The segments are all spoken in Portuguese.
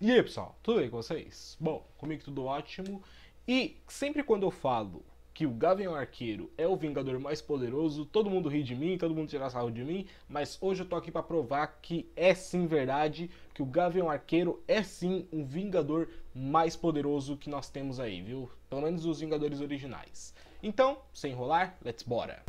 E aí pessoal, tudo bem com vocês? Bom, comigo tudo ótimo. E sempre quando eu falo que o Gavião Arqueiro é o Vingador mais poderoso, todo mundo ri de mim, todo mundo tira sarro de mim, mas hoje eu tô aqui para provar que é sim verdade, que o Gavião Arqueiro é sim um Vingador mais poderoso que nós temos aí, viu? Pelo menos os Vingadores originais. Então, sem enrolar, let's bora!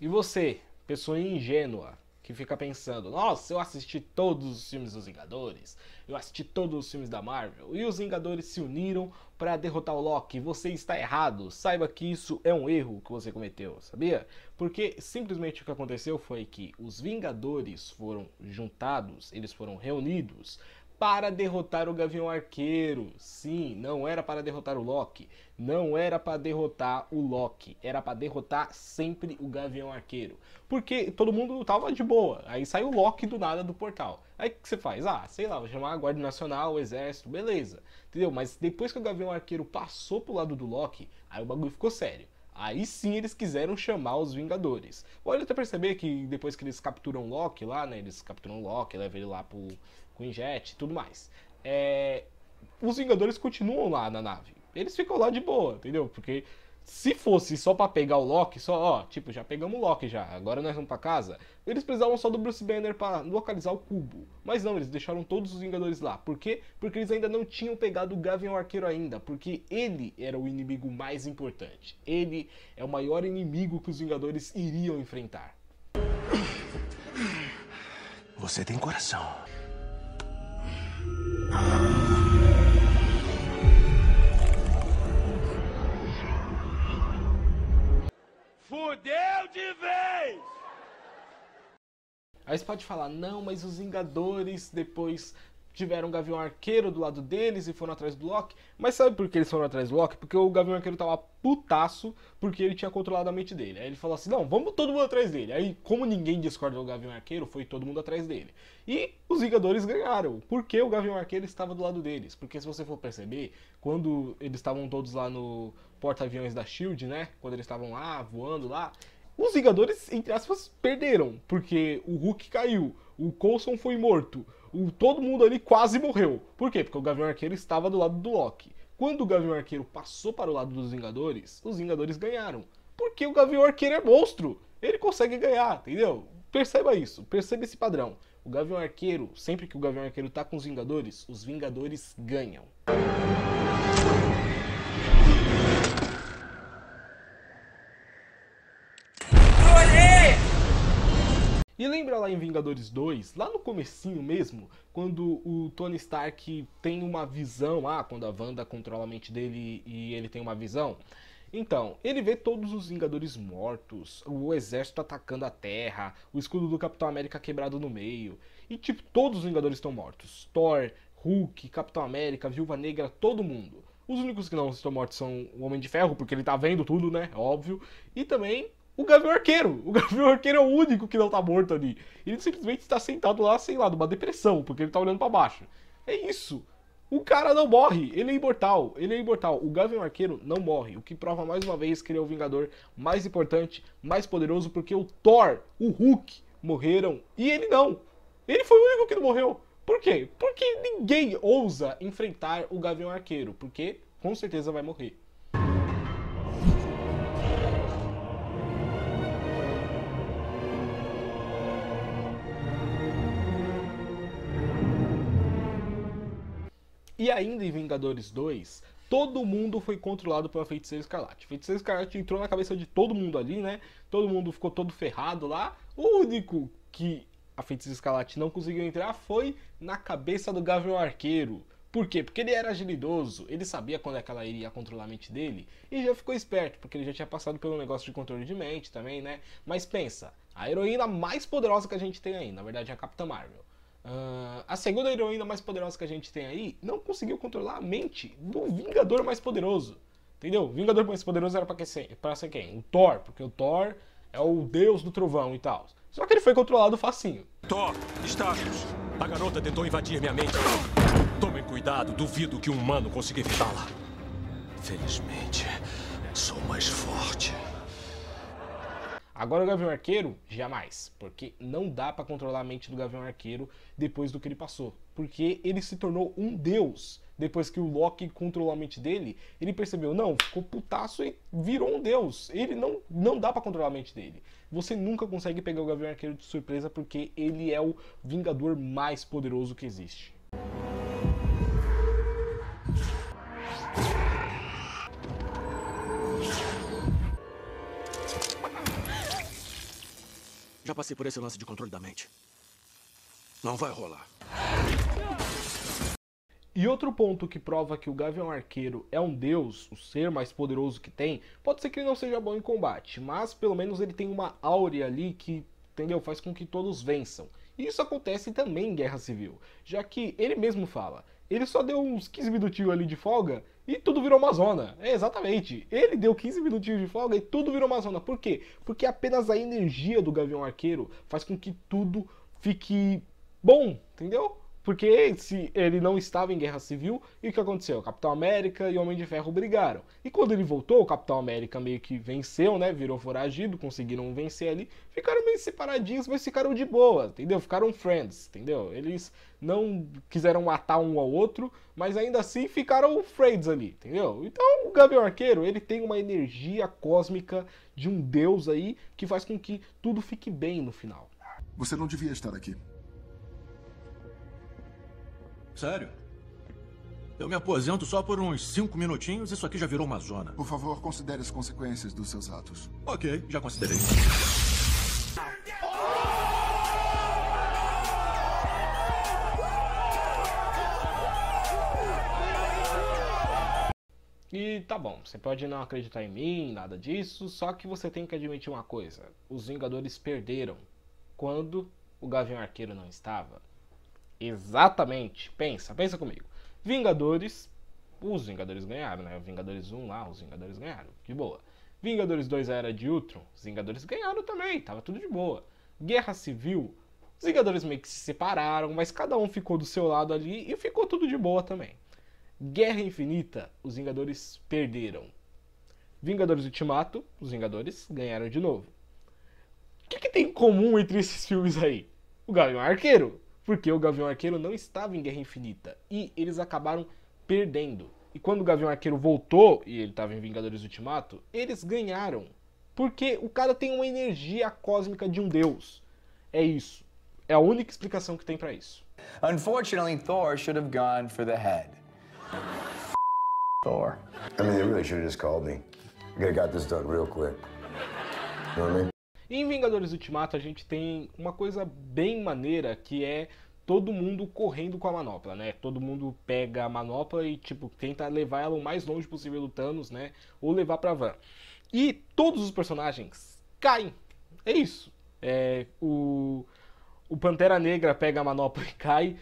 E você, pessoa ingênua, que fica pensando: nossa, eu assisti todos os filmes dos Vingadores, eu assisti todos os filmes da Marvel, e os Vingadores se uniram para derrotar o Loki. Você está errado, saiba que isso é um erro que você cometeu, sabia? Porque simplesmente o que aconteceu foi que os Vingadores foram juntados, eles foram reunidos para derrotar o Gavião Arqueiro. Sim, não era para derrotar o Loki. Não era para derrotar o Loki. Era para derrotar sempre o Gavião Arqueiro. Porque todo mundo tava de boa. Aí saiu o Loki do nada do portal. Aí o que você faz? Ah, sei lá, vou chamar a Guarda Nacional, o Exército, beleza. Entendeu? Mas depois que o Gavião Arqueiro passou pro lado do Loki, aí o bagulho ficou sério. Aí sim eles quiseram chamar os Vingadores. Pode até perceber que depois que eles capturam Loki lá, né? Eles capturam Loki, levam ele lá pro Quinjet e tudo mais. É, os Vingadores continuam lá na nave. Eles ficam lá de boa, entendeu? Porque se fosse só para pegar o Loki, só, ó, tipo, já pegamos o Loki já, agora nós vamos para casa. Eles precisavam só do Bruce Banner para localizar o cubo. Mas não, eles deixaram todos os Vingadores lá. Por quê? Porque eles ainda não tinham pegado o Gavião Arqueiro ainda, porque ele era o inimigo mais importante. Ele é o maior inimigo que os Vingadores iriam enfrentar. Você tem coração. Ah. Fudeu de vez! Aí você pode falar, não, mas os Vingadores depois tiveram um Gavião Arqueiro do lado deles e foram atrás do Loki. Mas sabe por que eles foram atrás do Loki? Porque o Gavião Arqueiro tava putaço porque ele tinha controlado a mente dele. Aí ele falou assim: não, vamos todo mundo atrás dele. Aí, como ninguém discorda do Gavião Arqueiro, foi todo mundo atrás dele. E os Vingadores ganharam. Porque o Gavião Arqueiro estava do lado deles. Porque se você for perceber, quando eles estavam todos lá no porta-aviões da Shield, né? Quando eles estavam lá voando lá. Os Vingadores, entre aspas, perderam, porque o Hulk caiu, o Coulson foi morto, o, todo mundo ali quase morreu. Por quê? Porque o Gavião Arqueiro estava do lado do Loki. Quando o Gavião Arqueiro passou para o lado dos Vingadores, os Vingadores ganharam. Porque o Gavião Arqueiro é monstro. Ele consegue ganhar, entendeu? Perceba isso, perceba esse padrão. O Gavião Arqueiro, sempre que o Gavião Arqueiro tá com os Vingadores, os Vingadores ganham. E lembra lá em Vingadores 2, lá no comecinho mesmo, quando o Tony Stark tem uma visão, ah, quando a Wanda controla a mente dele e ele tem uma visão? Então, ele vê todos os Vingadores mortos, o exército atacando a Terra, o escudo do Capitão América quebrado no meio. E, tipo, todos os Vingadores estão mortos. Thor, Hulk, Capitão América, Viúva Negra, todo mundo. Os únicos que não estão mortos são o Homem de Ferro, porque ele tá vendo tudo, né? Óbvio. E também o Gavião Arqueiro. O Gavião Arqueiro é o único que não tá morto ali. Ele simplesmente está sentado lá, sei lá, numa depressão, porque ele tá olhando para baixo. É isso. O cara não morre, ele é imortal, ele é imortal. O Gavião Arqueiro não morre, o que prova mais uma vez que ele é o Vingador mais importante, mais poderoso, porque o Thor, o Hulk, morreram e ele não. Ele foi o único que não morreu. Por quê? Porque ninguém ousa enfrentar o Gavião Arqueiro, porque com certeza vai morrer. E ainda em Vingadores 2, todo mundo foi controlado pela Feiticeira Escarlate. Feiticeira Escarlate entrou na cabeça de todo mundo ali, né? Todo mundo ficou todo ferrado lá. O único que a Feiticeira Escarlate não conseguiu entrar foi na cabeça do Gavião Arqueiro. Por quê? Porque ele era agilidoso, ele sabia quando é que ela iria controlar a mente dele e já ficou esperto, porque ele já tinha passado pelo negócio de controle de mente também, né? Mas pensa, a heroína mais poderosa que a gente tem aí, na verdade é a Capitã Marvel. Uh, a segunda heroína mais poderosa que a gente tem aí não conseguiu controlar a mente do Vingador mais poderoso. Entendeu? O Vingador mais poderoso era pra, ser, pra ser quem? O Thor, porque o Thor é o deus do trovão e tal. Só que ele foi controlado facinho. Thor, estágios. A garota tentou invadir minha mente. Tomem cuidado, duvido que um humano consiga evitá-la. Felizmente, sou mais forte. Agora o Gavião Arqueiro, jamais, porque não dá para controlar a mente do Gavião Arqueiro depois do que ele passou, porque ele se tornou um deus. Depois que o Loki controlou a mente dele, ele percebeu, não, ficou putaço e virou um deus. Ele não não dá para controlar a mente dele. Você nunca consegue pegar o Gavião Arqueiro de surpresa porque ele é o vingador mais poderoso que existe. Já passei por esse lance de controle da mente. Não vai rolar. E outro ponto que prova que o Gavião Arqueiro é um deus, o ser mais poderoso que tem, pode ser que ele não seja bom em combate, mas pelo menos ele tem uma áurea ali que, entendeu, faz com que todos vençam. E isso acontece também em Guerra Civil, já que ele mesmo fala: ele só deu uns 15 minutinhos ali de folga e tudo virou uma zona. É, exatamente. Ele deu 15 minutinhos de folga e tudo virou uma zona. Por quê? Porque apenas a energia do Gavião Arqueiro faz com que tudo fique bom, entendeu? Porque se ele não estava em guerra civil, e o que aconteceu? O Capitão América e o Homem de Ferro brigaram. E quando ele voltou, o Capitão América meio que venceu, né? Virou foragido, conseguiram vencer ali. Ficaram meio separadinhos, mas ficaram de boa, entendeu? Ficaram friends, entendeu? Eles não quiseram matar um ao outro, mas ainda assim ficaram friends ali, entendeu? Então o Gabriel Arqueiro, ele tem uma energia cósmica de um deus aí que faz com que tudo fique bem no final. Você não devia estar aqui. Sério? Eu me aposento só por uns cinco minutinhos, isso aqui já virou uma zona. Por favor, considere as consequências dos seus atos. Ok, já considerei. E tá bom, você pode não acreditar em mim, nada disso, só que você tem que admitir uma coisa: os Vingadores perderam quando o Gavião Arqueiro não estava. Exatamente. Pensa, pensa comigo. Vingadores, os Vingadores ganharam, né? Vingadores 1 lá, os Vingadores ganharam, de boa. Vingadores 2 a Era de Ultron, os Vingadores ganharam também, tava tudo de boa. Guerra Civil, os Vingadores meio que se separaram, mas cada um ficou do seu lado ali e ficou tudo de boa também. Guerra Infinita, os Vingadores perderam. Vingadores Ultimato, os Vingadores ganharam de novo. O que, que tem em comum entre esses filmes aí? O Gavião Arqueiro porque o Gavião Arqueiro não estava em Guerra Infinita e eles acabaram perdendo. E quando o Gavião Arqueiro voltou e ele estava em Vingadores Ultimato, eles ganharam. Porque o cara tem uma energia cósmica de um deus. É isso. É a única explicação que tem para isso. Unfortunately, Thor should have gone for the head. Thor. I mean, they really should have just called me. I could have got this done real quick. You know what I mean? Em Vingadores Ultimato a gente tem uma coisa bem maneira que é todo mundo correndo com a manopla, né? Todo mundo pega a manopla e tipo tenta levar ela o mais longe possível do Thanos, né? Ou levar para van. E todos os personagens caem. É isso. É, o o Pantera Negra pega a manopla e cai.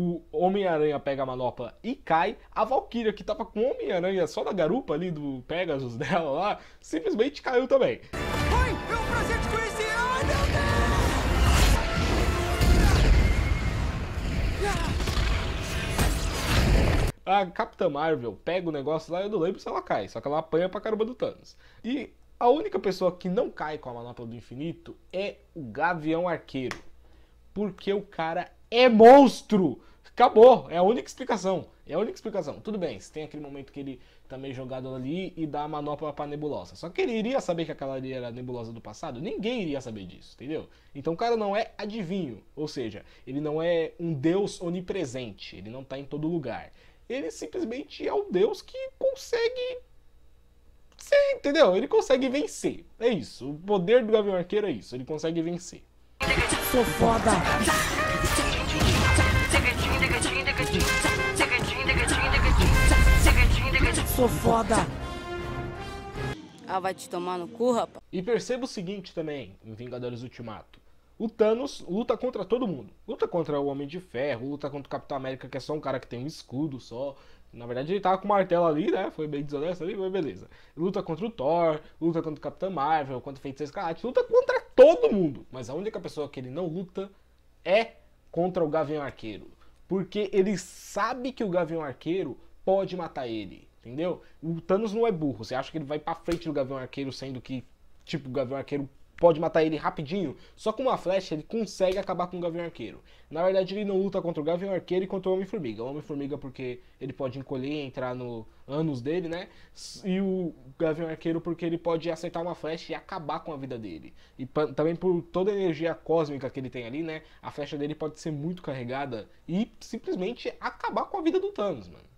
o Homem-Aranha pega a manopla e cai. A Valkyria, que tava com o Homem-Aranha só na garupa ali do Pegasus dela lá, simplesmente caiu também. Oi, meu A Capitã Marvel pega o negócio lá, eu não lembro se ela cai, só que ela apanha pra caramba do Thanos. E a única pessoa que não cai com a manopla do infinito é o Gavião Arqueiro. Porque o cara é monstro! Acabou, é a única explicação. É a única explicação. Tudo bem, se tem aquele momento que ele tá meio jogado ali e dá a manopla pra nebulosa. Só que ele iria saber que aquela ali era a nebulosa do passado? Ninguém iria saber disso, entendeu? Então o cara não é adivinho, ou seja, ele não é um deus onipresente, ele não tá em todo lugar. Ele simplesmente é um deus que consegue Sim, entendeu? Ele consegue vencer. É isso. O poder do Gavião Arqueiro é isso. Ele consegue vencer. Sou foda! sou foda. Ah, vai te tomar no cu, rapaz. E perceba o seguinte também, em Vingadores Ultimato. O Thanos luta contra todo mundo. Luta contra o Homem de Ferro, luta contra o Capitão América, que é só um cara que tem um escudo só. Na verdade, ele tava com o martelo ali, né? Foi bem desonesto ali, mas beleza. Luta contra o Thor, luta contra o Capitão Marvel, contra o Feiticeiro Escarlate, luta contra todo mundo. Mas a única pessoa que ele não luta é contra o Gavião Arqueiro. Porque ele sabe que o Gavião Arqueiro pode matar ele. Entendeu? O Thanos não é burro. Você acha que ele vai pra frente do Gavião Arqueiro, sendo que, tipo, o Gavião Arqueiro pode matar ele rapidinho. Só com uma flecha ele consegue acabar com o Gavião Arqueiro. Na verdade, ele não luta contra o Gavião Arqueiro e contra o Homem-Formiga. O Homem-Formiga porque ele pode encolher e entrar no ânus dele, né? E o Gavião Arqueiro porque ele pode acertar uma flecha e acabar com a vida dele. E também por toda a energia cósmica que ele tem ali, né? A flecha dele pode ser muito carregada e simplesmente acabar com a vida do Thanos, mano.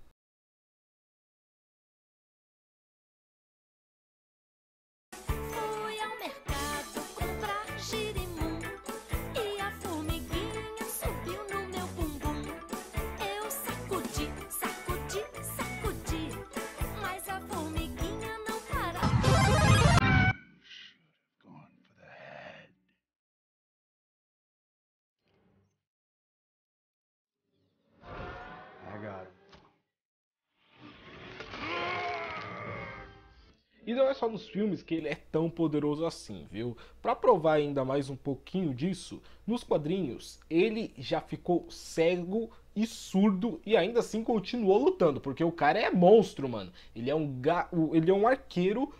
E não é só nos filmes que ele é tão poderoso assim, viu? Para provar ainda mais um pouquinho disso, nos quadrinhos ele já ficou cego e surdo e ainda assim continuou lutando, porque o cara é monstro, mano. Ele é um ga... ele é um arqueiro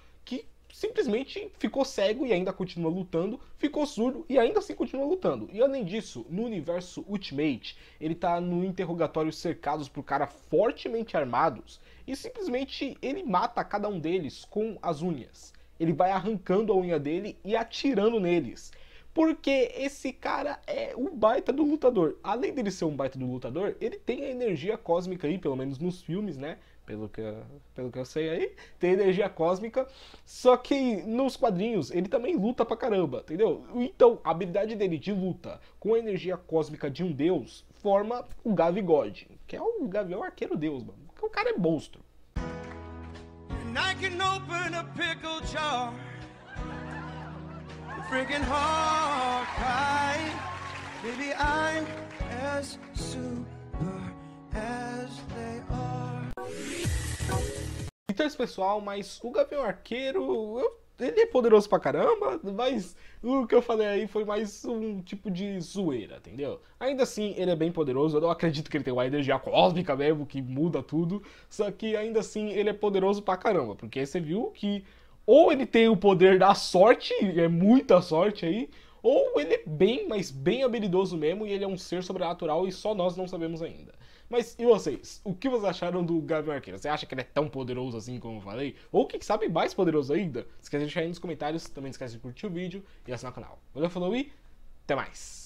simplesmente ficou cego e ainda continua lutando, ficou surdo e ainda assim continua lutando. E além disso, no universo Ultimate, ele tá no interrogatório cercados por cara fortemente armados e simplesmente ele mata cada um deles com as unhas. Ele vai arrancando a unha dele e atirando neles. Porque esse cara é um baita do lutador. Além dele ser um baita do lutador, ele tem a energia cósmica aí, pelo menos nos filmes, né? Pelo que, eu, pelo que eu sei aí, tem energia cósmica. Só que nos quadrinhos ele também luta pra caramba, entendeu? Então, a habilidade dele de luta com a energia cósmica de um deus forma o Gavigode, que é o Gavião Arqueiro Deus, mano. o é cara é monstro. And I can open a pickle jar freaking Hawkeye. Maybe I'm as super as they are. Então é isso, pessoal, mas o Gavião Arqueiro, eu, ele é poderoso pra caramba, mas o que eu falei aí foi mais um tipo de zoeira, entendeu? Ainda assim, ele é bem poderoso, eu não acredito que ele tenha uma energia cósmica mesmo, que muda tudo, só que ainda assim ele é poderoso pra caramba, porque você viu que ou ele tem o poder da sorte, é muita sorte aí, ou ele é bem, mas bem habilidoso mesmo e ele é um ser sobrenatural e só nós não sabemos ainda. Mas e vocês? O que vocês acharam do Gavião Arqueiro? Você acha que ele é tão poderoso assim como eu falei? Ou quem sabe mais poderoso ainda? Esquece de deixar aí nos comentários, também não esquece de curtir o vídeo e assinar o canal. Valeu, falou e até mais!